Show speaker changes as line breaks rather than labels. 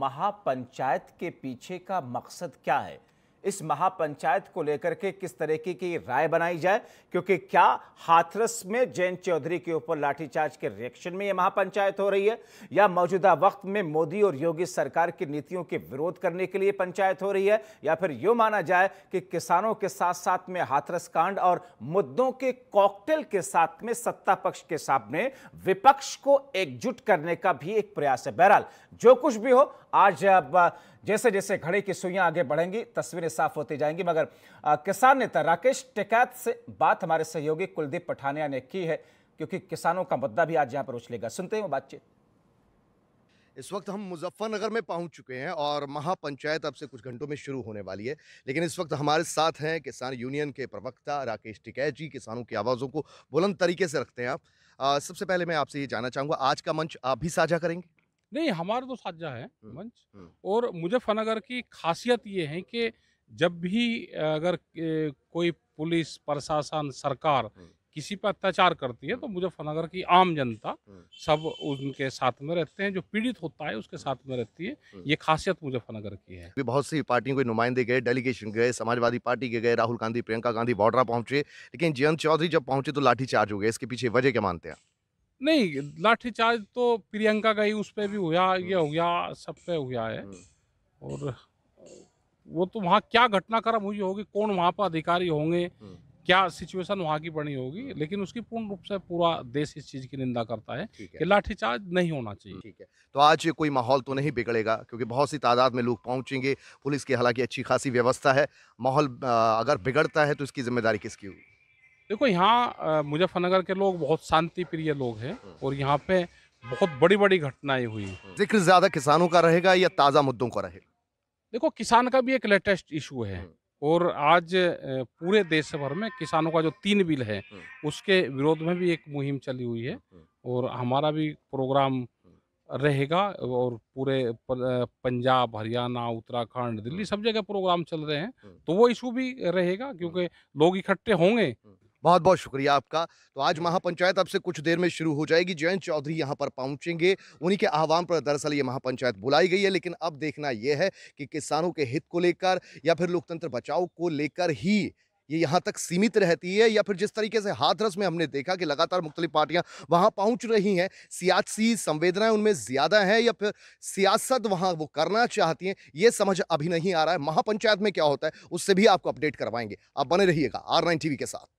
महापंचायत के पीछे का मकसद क्या है इस महापंचायत को लेकर के किस तरीके की राय बनाई जाए क्योंकि क्या हाथरस में जैन चौधरी के ऊपर लाठीचार्ज के रिएक्शन में यह महापंचायत हो रही है या मौजूदा वक्त में मोदी और योगी सरकार की नीतियों के विरोध करने के लिए पंचायत हो रही है या फिर यूं माना जाए कि किसानों के साथ साथ में हाथरस कांड और मुद्दों के कॉकटेल के साथ में सत्ता पक्ष के सामने विपक्ष को एकजुट करने का भी एक प्रयास है बहरहाल जो कुछ भी हो आज जैसे जैसे घड़े की सुइयां आगे बढ़ेंगी तस्वीरें साफ होते जाएंगी मगर किसान नेता राकेश टिकैत से बात हमारे सहयोगी कुलदीप पठानिया ने की है क्योंकि किसानों का मुद्दा भी आज यहाँ पर उछलेगा सुनते हैं बातचीत
इस वक्त हम मुजफ्फरनगर में पहुंच चुके हैं और महापंचायत अब से कुछ घंटों में शुरू होने वाली है लेकिन इस वक्त हमारे साथ हैं किसान यूनियन के प्रवक्ता राकेश टिकैत जी किसानों की आवाज़ों को बुलंद तरीके से रखते हैं आप आ, सबसे पहले मैं आपसे ये जानना चाहूँगा आज का मंच आप भी साझा करेंगे नहीं हमारा तो साझा है हम्म, मंच हम्म।
और मुजफ्फरनगर की खासियत ये है कि जब भी अगर कोई पुलिस प्रशासन सरकार किसी पर अत्याचार करती है तो मुजफ्फरनगर की आम जनता सब उनके साथ में रहते हैं जो पीड़ित होता है उसके साथ में रहती है ये खासियत मुजफ्फरनगर की है
भी बहुत सी पार्टियों के नुमाइंदे गए डेलीगेशन गए समाजवादी पार्टी के गए राहुल गांधी प्रियंका गांधी बॉर्डर पहुंचे लेकिन जयंत चौधरी जब पहुंचे तो लाठीचार्ज हो गए इसके पीछे वजह क्या मानते हैं
नहीं लाठीचार्ज तो प्रियंका का ही उस पर भी हुआ ये हो गया सब पे हुआ है और वो तो वहाँ क्या घटनाक्रम हुई होगी कौन वहाँ पर अधिकारी होंगे हम्म। क्या सिचुएशन वहाँ की बनी होगी लेकिन उसकी पूर्ण रूप से पूरा देश इस चीज़ की निंदा करता है कि लाठीचार्ज नहीं होना चाहिए ठीक है
तो आज ये कोई माहौल तो नहीं बिगड़ेगा क्योंकि बहुत सी तादाद में लोग पहुँचेंगे पुलिस की हालांकि अच्छी खासी व्यवस्था है माहौल अगर बिगड़ता है तो इसकी जिम्मेदारी किसकी होगी
देखो यहाँ मुजफ्फरनगर के लोग बहुत शांति प्रिय लोग हैं हम्म। और यहाँ पे बहुत बड़ी बड़ी घटनाएं हुई
जिक्र ज्यादा किसानों का रहेगा या ताज़ा मुद्दों का रहेगा
देखो किसान का भी एक लेटेस्ट इशू है और आज पूरे देश भर में किसानों का जो तीन बिल है उसके विरोध में भी एक मुहिम चली हुई है और हमारा भी प्रोग्राम रहेगा और पूरे पंजाब हरियाणा उत्तराखंड दिल्ली सब जगह प्रोग्राम चल रहे हैं तो वो इशू भी रहेगा
क्योंकि लोग इकट्ठे होंगे बहुत बहुत शुक्रिया आपका तो आज महापंचायत अब से कुछ देर में शुरू हो जाएगी जयंत चौधरी यहाँ पर पहुँचेंगे उन्हीं के आह्वान पर दरअसल ये महापंचायत बुलाई गई है लेकिन अब देखना यह है कि किसानों के हित को लेकर या फिर लोकतंत्र बचाव को लेकर ही ये यहाँ तक सीमित रहती है या फिर जिस तरीके से हाथरस में हमने देखा कि लगातार मुख्तलिफ पार्टियाँ वहाँ पहुँच रही हैं सियासी संवेदनाएं उनमें ज़्यादा हैं या फिर सियासत वहाँ वो करना चाहती हैं ये समझ अभी नहीं आ रहा है महापंचायत में क्या होता है उससे भी आपको अपडेट करवाएंगे आप बने रहिएगा आर नाइन वी के साथ